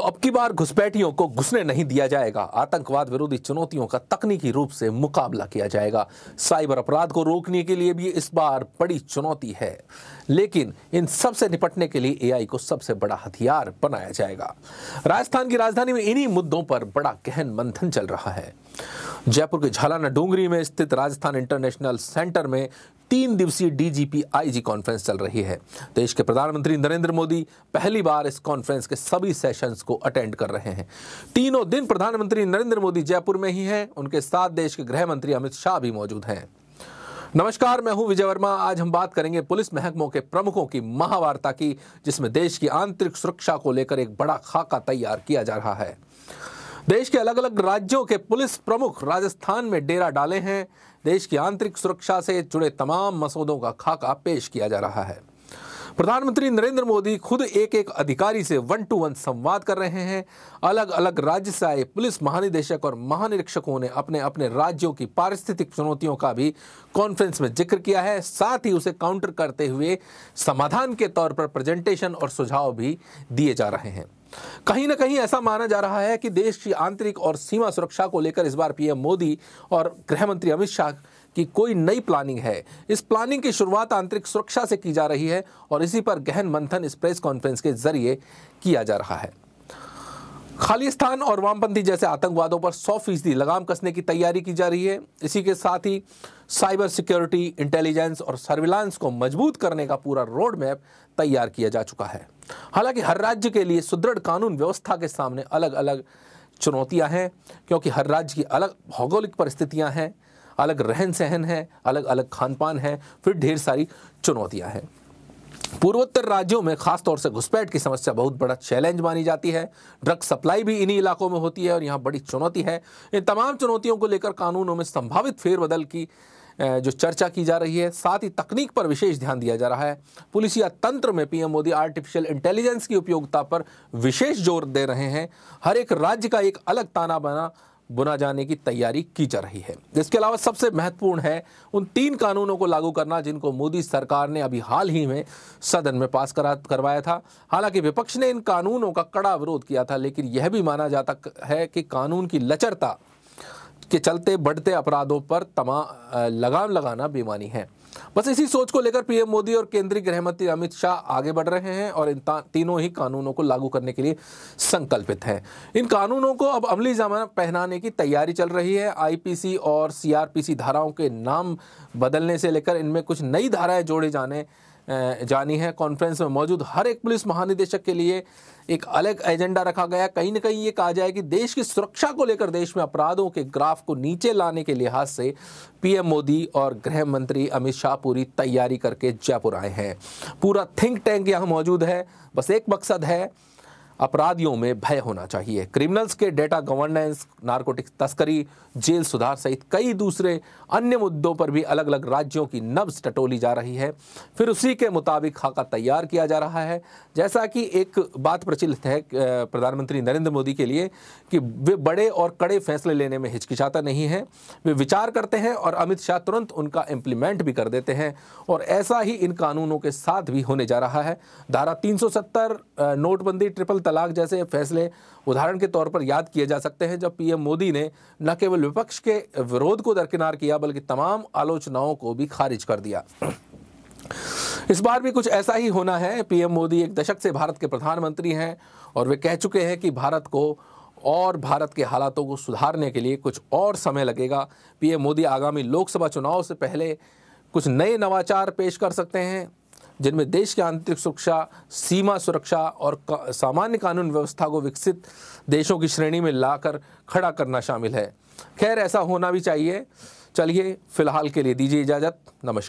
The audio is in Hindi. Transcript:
तो अब की बार घुसपैठियों को घुसने नहीं दिया जाएगा आतंकवाद विरोधी चुनौतियों का तकनीकी रूप से मुकाबला किया जाएगा साइबर अपराध को रोकने के लिए भी इस बार बड़ी चुनौती है लेकिन इन सब से निपटने के लिए एआई को सबसे बड़ा हथियार बनाया जाएगा राजस्थान की राजधानी में इन्हीं मुद्दों पर बड़ा गहन मंथन चल रहा है जयपुर के झालाना डोंगरी में स्थित राजस्थान इंटरनेशनल सेंटर में तीन दिवसीय डीजीपी आईजी कॉन्फ्रेंस चल रही है देश के प्रधानमंत्री नरेंद्र मोदी पहली बार इस कॉन्फ्रेंस के सभी सेशंस को अटेंड कर रहे हैं तीनों दिन प्रधानमंत्री नरेंद्र मोदी जयपुर में ही हैं उनके साथ देश के गृह मंत्री अमित शाह भी मौजूद हैं नमस्कार मैं हूं विजय वर्मा आज हम बात करेंगे पुलिस महकमों के प्रमुखों की महावार्ता की जिसमें देश की आंतरिक सुरक्षा को लेकर एक बड़ा खाका तैयार किया जा रहा है देश के अलग अलग राज्यों के पुलिस प्रमुख राजस्थान में डेरा डाले हैं देश की आंतरिक सुरक्षा से जुड़े तमाम मसौदों का खाका पेश किया जा रहा है प्रधानमंत्री नरेंद्र मोदी खुद एक एक अधिकारी से वन टू वन संवाद कर रहे हैं अलग अलग राज्य से आए पुलिस महानिदेशक और महानिरीक्षकों ने अपने अपने राज्यों की पारिस्थितिक चुनौतियों का भी कॉन्फ्रेंस में जिक्र किया है साथ ही उसे काउंटर करते हुए समाधान के तौर पर प्रेजेंटेशन और सुझाव भी दिए जा रहे हैं कहीं ना कहीं ऐसा माना जा रहा है कि देश की आंतरिक और सीमा सुरक्षा को लेकर इस बार पीएम मोदी और गृह मंत्री अमित शाह की कोई नई प्लानिंग है इस प्लानिंग की शुरुआत आंतरिक सुरक्षा से की जा रही है और इसी पर गहन मंथन इस प्रेस कॉन्फ्रेंस के जरिए किया जा रहा है खालिस्तान और वामपंथी जैसे आतंकवादों पर सौ फीसदी लगाम कसने की तैयारी की जा रही है इसी के साथ ही साइबर सिक्योरिटी इंटेलिजेंस और सर्विलांस को मजबूत करने का पूरा रोड मैप तैयार किया जा चुका है हालांकि हर राज्य के लिए सुदृढ़ कानून व्यवस्था के सामने अलग अलग चुनौतियां हैं क्योंकि हर राज्य की अलग भौगोलिक परिस्थितियां हैं अलग रहन सहन है अलग अलग खान पान है फिर ढेर सारी चुनौतियां हैं पूर्वोत्तर राज्यों में खासतौर से घुसपैठ की समस्या बहुत बड़ा चैलेंज मानी जाती है ड्रग सप्लाई भी इन्हीं इलाकों में होती है और यहाँ बड़ी चुनौती है इन तमाम चुनौतियों को लेकर कानूनों में संभावित फेरबदल की जो चर्चा की जा रही है साथ ही तकनीक पर विशेष ध्यान दिया जा रहा है पुलिसिया तंत्र में पीएम मोदी आर्टिफिशियल इंटेलिजेंस की उपयोगिता पर विशेष जोर दे रहे हैं हर एक राज्य का एक अलग ताना बना बुना जाने की तैयारी की जा रही है इसके अलावा सबसे महत्वपूर्ण है उन तीन कानूनों को लागू करना जिनको मोदी सरकार ने अभी हाल ही में सदन में पास करा करवाया था हालांकि विपक्ष ने इन कानूनों का कड़ा विरोध किया था लेकिन यह भी माना जाता है कि कानून की लचरता के चलते बढ़ते अपराधों पर तमाम लगाम लगाना बेमानी है बस इसी सोच को लेकर पीएम मोदी और केंद्रीय गृह मंत्री अमित शाह आगे बढ़ रहे हैं और इन तीनों ही कानूनों को लागू करने के लिए संकल्पित हैं इन कानूनों को अब अमली जमा पहनाने की तैयारी चल रही है आईपीसी और सीआरपीसी धाराओं के नाम बदलने से लेकर इनमें कुछ नई धाराएं जोड़े जाने जानी है कॉन्फ्रेंस में मौजूद हर एक पुलिस महानिदेशक के लिए एक अलग एजेंडा रखा गया कहीं ना कहीं ये कहा जाए कि देश की सुरक्षा को लेकर देश में अपराधों के ग्राफ को नीचे लाने के लिहाज से पीएम मोदी और गृह मंत्री अमित शाह पूरी तैयारी करके जयपुर आए हैं पूरा थिंक टैंक यहाँ मौजूद है बस एक मकसद है अपराधियों में भय होना चाहिए क्रिमिनल्स के डेटा गवर्नेंस नारकोटिक तस्करी जेल सुधार सहित कई दूसरे अन्य मुद्दों पर भी अलग अलग राज्यों की नब्ज टटोली जा रही है फिर उसी के मुताबिक खाका तैयार किया जा रहा है जैसा कि एक बात प्रचलित है प्रधानमंत्री नरेंद्र मोदी के लिए कि वे बड़े और कड़े फैसले लेने में हिचकिचाता नहीं है वे विचार करते हैं और अमित शाह तुरंत उनका इम्प्लीमेंट भी कर देते हैं और ऐसा ही इन कानूनों के साथ भी होने जा रहा है धारा तीन नोटबंदी ट्रिपल तलाक जैसे फैसले उदाहरण के तौर पर याद किए जा सकते हैं जब पीएम मोदी ने न केवल विपक्ष के विरोध को दरकिनार किया बल्कि तमाम आलोचनाओं को भी खारिज कर दिया इस बार भी कुछ ऐसा ही होना है पीएम मोदी एक दशक से भारत के प्रधानमंत्री हैं और वे कह चुके हैं कि भारत को और भारत के हालातों को सुधारने के लिए कुछ और समय लगेगा पीएम मोदी आगामी लोकसभा चुनाव से पहले कुछ नए नवाचार पेश कर सकते हैं जिनमें देश की आंतरिक सुरक्षा सीमा सुरक्षा और का, सामान्य कानून व्यवस्था को विकसित देशों की श्रेणी में लाकर खड़ा करना शामिल है खैर ऐसा होना भी चाहिए चलिए फिलहाल के लिए दीजिए इजाज़त नमस्कार